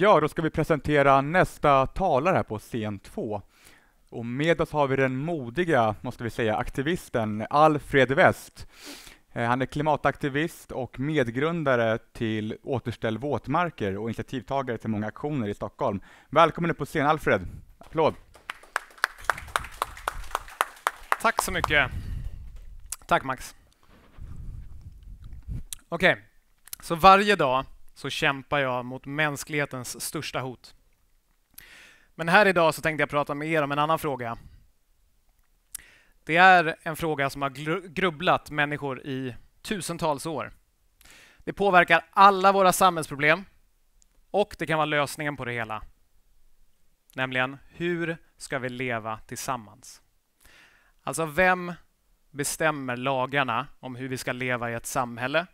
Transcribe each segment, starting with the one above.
Ja, då ska vi presentera nästa talare här på scen 2. Och med oss har vi den modiga, måste vi säga, aktivisten Alfred West. Eh, han är klimataktivist och medgrundare till Återställ våtmarker och initiativtagare till många aktioner i Stockholm. Välkommen upp på scen, Alfred. Applåd. Tack så mycket. Tack, Max. Okej, okay. så varje dag så kämpar jag mot mänsklighetens största hot. Men här idag så tänkte jag prata med er om en annan fråga. Det är en fråga som har grubblat människor i tusentals år. Det påverkar alla våra samhällsproblem och det kan vara lösningen på det hela. Nämligen, hur ska vi leva tillsammans? Alltså, vem bestämmer lagarna om hur vi ska leva i ett samhälle,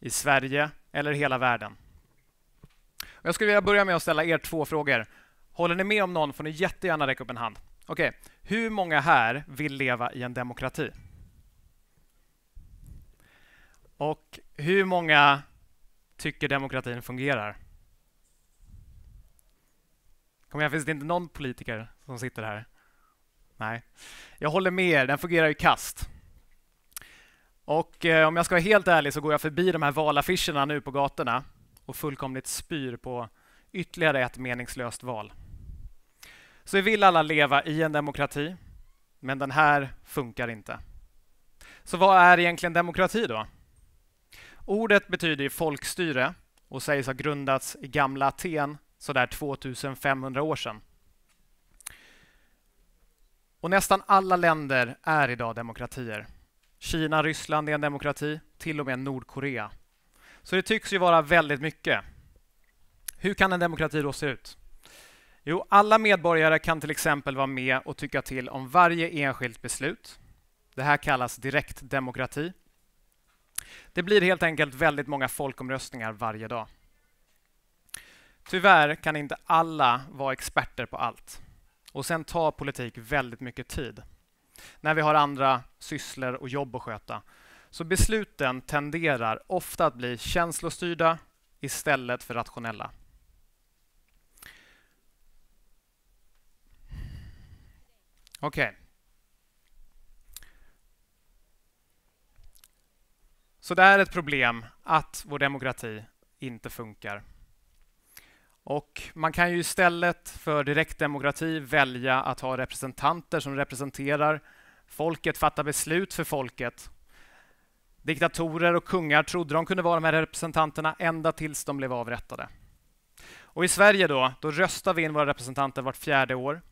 i Sverige eller hela världen. Jag skulle vilja börja med att ställa er två frågor. Håller ni med om någon får ni jättegärna räcka upp en hand. Okej, okay. hur många här vill leva i en demokrati? Och hur många tycker demokratin fungerar? Kom igen, finns det inte någon politiker som sitter här? Nej. Jag håller med er, den fungerar ju kast. Och eh, om jag ska vara helt ärlig så går jag förbi de här valaffischerna nu på gatorna och fullkomligt spyr på ytterligare ett meningslöst val. Så vi vill alla leva i en demokrati, men den här funkar inte. Så vad är egentligen demokrati då? Ordet betyder folkstyre och sägs ha grundats i gamla Aten sådär 2500 år sedan. Och nästan alla länder är idag demokratier. Kina, Ryssland är en demokrati, till och med Nordkorea. Så det tycks ju vara väldigt mycket. Hur kan en demokrati då se ut? Jo, alla medborgare kan till exempel vara med och tycka till om varje enskilt beslut. Det här kallas direktdemokrati. Det blir helt enkelt väldigt många folkomröstningar varje dag. Tyvärr kan inte alla vara experter på allt. Och sen tar politik väldigt mycket tid när vi har andra sysslor och jobb att sköta. Så besluten tenderar ofta att bli känslostyrda istället för rationella. Okej. Okay. Så det är ett problem att vår demokrati inte funkar och man kan ju istället för direktdemokrati välja att ha representanter som representerar folket, fatta beslut för folket. Diktatorer och kungar trodde de kunde vara de här representanterna ända tills de blev avrättade. Och I Sverige då, då röstar vi in våra representanter vart fjärde år.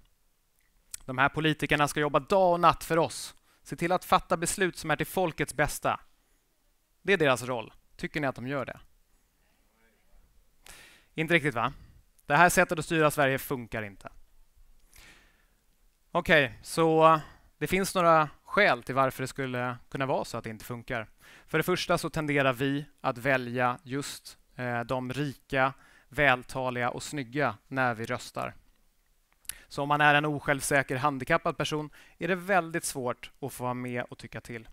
De här politikerna ska jobba dag och natt för oss. Se till att fatta beslut som är till folkets bästa. Det är deras roll. Tycker ni att de gör det? Inte riktigt, va? Det här sättet att styra Sverige funkar inte. Okej, okay, så det finns några skäl till varför det skulle kunna vara så att det inte funkar. För det första så tenderar vi att välja just eh, de rika, vältaliga och snygga när vi röstar. Så om man är en osjälvsäker handikappad person är det väldigt svårt att få vara med och tycka till.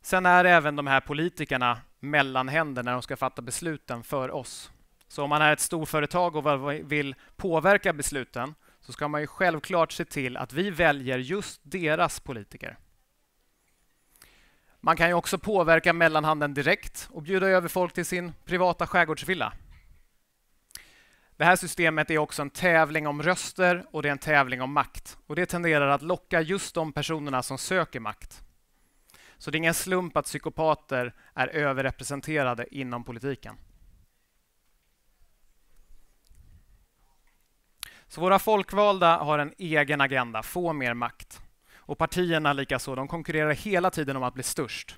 Sen är även de här politikerna mellanhänder när de ska fatta besluten för oss. Så om man är ett storföretag och vill påverka besluten så ska man ju självklart se till att vi väljer just deras politiker. Man kan ju också påverka mellanhanden direkt och bjuda över folk till sin privata skärgårdsvilla. Det här systemet är också en tävling om röster och det är en tävling om makt. Och Det tenderar att locka just de personerna som söker makt. Så det är ingen slump att psykopater är överrepresenterade inom politiken. Så våra folkvalda har en egen agenda, få mer makt. Och partierna likaså, de konkurrerar hela tiden om att bli störst.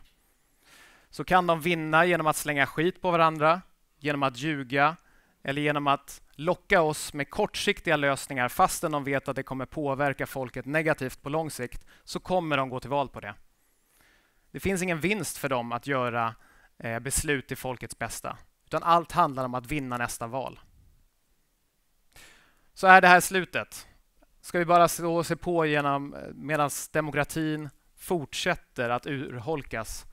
Så kan de vinna genom att slänga skit på varandra, genom att ljuga eller genom att locka oss med kortsiktiga lösningar fastän de vet att det kommer påverka folket negativt på lång sikt, så kommer de gå till val på det. Det finns ingen vinst för dem att göra eh, beslut till folkets bästa, utan allt handlar om att vinna nästa val så är det här slutet. Ska vi bara stå och se på genom medan demokratin fortsätter att urholkas?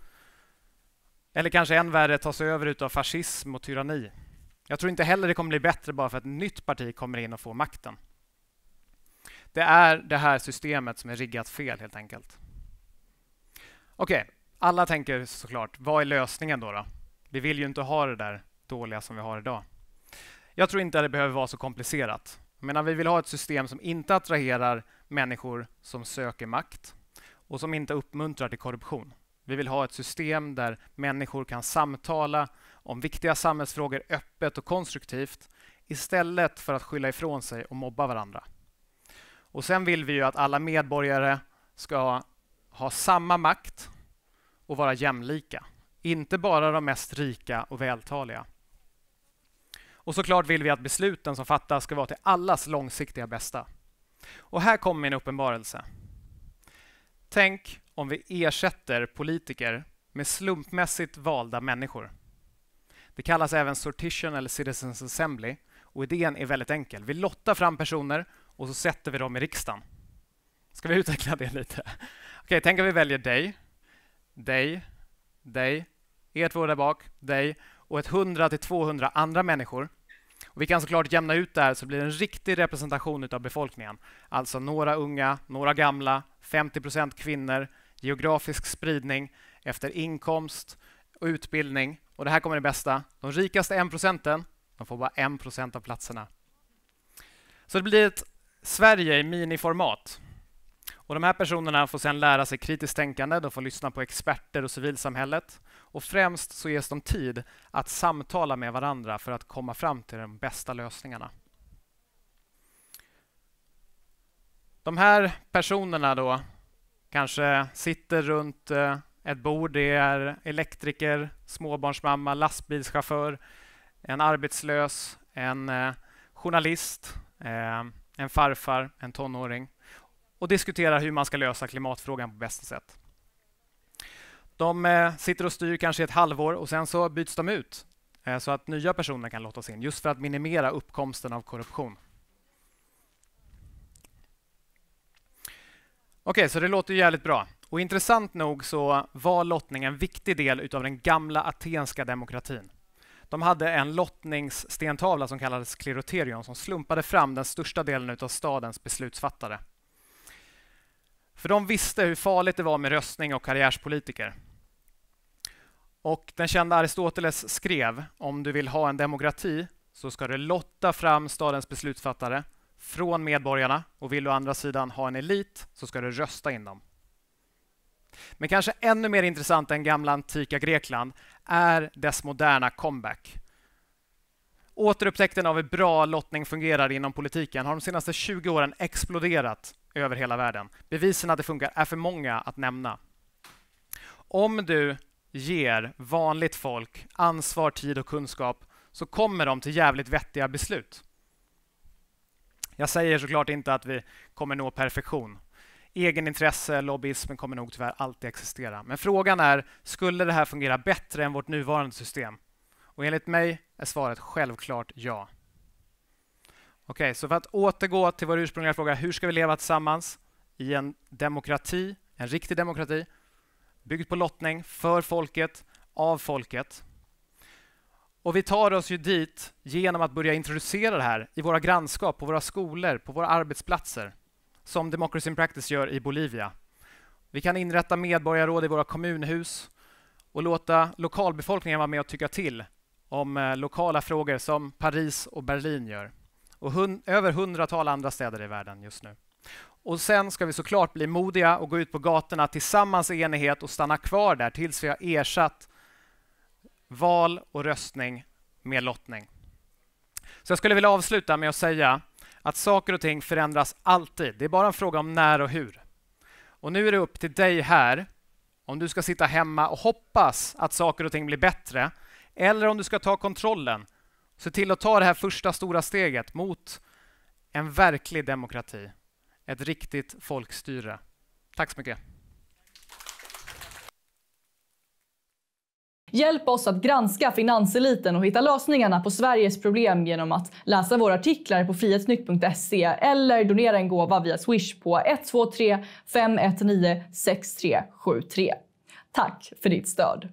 Eller kanske än värre tas över av fascism och tyranni? Jag tror inte heller det kommer bli bättre bara för att ett nytt parti kommer in och får makten. Det är det här systemet som är riggat fel helt enkelt. Okej, okay. alla tänker såklart, vad är lösningen då, då? Vi vill ju inte ha det där dåliga som vi har idag. Jag tror inte att det behöver vara så komplicerat menar, vi vill ha ett system som inte attraherar människor som söker makt och som inte uppmuntrar till korruption. Vi vill ha ett system där människor kan samtala om viktiga samhällsfrågor öppet och konstruktivt istället för att skylla ifrån sig och mobba varandra. Och Sen vill vi ju att alla medborgare ska ha samma makt och vara jämlika. Inte bara de mest rika och vältaliga. Och såklart vill vi att besluten som fattas ska vara till allas långsiktiga bästa. Och här kommer min uppenbarelse. Tänk om vi ersätter politiker med slumpmässigt valda människor. Det kallas även sortition eller citizens assembly och idén är väldigt enkel. Vi lottar fram personer och så sätter vi dem i riksdagen. Ska vi utveckla det lite? Okej, tänk om vi väljer dig, dig, dig, er två där bak, dig och ett 100-200 andra människor. Och vi kan såklart jämna ut det här så blir det en riktig representation av befolkningen. Alltså några unga, några gamla, 50 procent kvinnor, geografisk spridning efter inkomst och utbildning. Och det här kommer det bästa. De rikaste 1 procenten, de får bara 1 procent av platserna. Så det blir ett Sverige i miniformat. Och de här personerna får sedan lära sig kritiskt tänkande, de får lyssna på experter och civilsamhället. Och främst så ges de tid att samtala med varandra för att komma fram till de bästa lösningarna. De här personerna då kanske sitter runt eh, ett bord. Det är elektriker, småbarnsmamma, lastbilschaufför, en arbetslös, en eh, journalist, eh, en farfar, en tonåring och diskuterar hur man ska lösa klimatfrågan på bästa sätt. De eh, sitter och styr kanske ett halvår och sen så byts de ut eh, så att nya personer kan lottas in just för att minimera uppkomsten av korruption. Okej, okay, så det låter ju jävligt bra. Och intressant nog så var lottning en viktig del utav den gamla atenska demokratin. De hade en lottningsstentavla som kallades kleroterion som slumpade fram den största delen utav stadens beslutsfattare. För de visste hur farligt det var med röstning och karriärspolitiker. Och den kända Aristoteles skrev om du vill ha en demokrati så ska du lotta fram stadens beslutsfattare från medborgarna och vill du å andra sidan ha en elit så ska du rösta in dem. Men kanske ännu mer intressant än gamla antika Grekland är dess moderna comeback. Återupptäckten av hur bra lottning fungerar inom politiken har de senaste 20 åren exploderat över hela världen. Bevisen att det funkar är för många att nämna. Om du ger vanligt folk ansvar, tid och kunskap så kommer de till jävligt vettiga beslut. Jag säger såklart inte att vi kommer nå perfektion. Egenintresse, lobbyismen kommer nog tyvärr alltid existera. Men frågan är, skulle det här fungera bättre än vårt nuvarande system? Och enligt mig är svaret självklart ja. Okej, så för att återgå till vår ursprungliga fråga, hur ska vi leva tillsammans i en demokrati, en riktig demokrati, byggd på lottning, för folket, av folket. Och vi tar oss ju dit genom att börja introducera det här i våra grannskap, på våra skolor, på våra arbetsplatser, som Democracy in Practice gör i Bolivia. Vi kan inrätta medborgarråd i våra kommunhus och låta lokalbefolkningen vara med och tycka till om eh, lokala frågor som Paris och Berlin gör och hun, över hundratal andra städer i världen just nu. Och sen ska vi såklart bli modiga och gå ut på gatorna tillsammans i enighet och stanna kvar där tills vi har ersatt val och röstning med lottning. Så jag skulle vilja avsluta med att säga att saker och ting förändras alltid. Det är bara en fråga om när och hur. Och nu är det upp till dig här om du ska sitta hemma och hoppas att saker och ting blir bättre eller om du ska ta kontrollen Se till att ta det här första stora steget mot en verklig demokrati, ett riktigt folkstyre. Tack så mycket. Hjälp oss att granska finanseliten och hitta lösningarna på Sveriges problem genom att läsa våra artiklar på frihetsnytt.se eller donera en gåva via Swish på 123 519 6373. Tack för ditt stöd!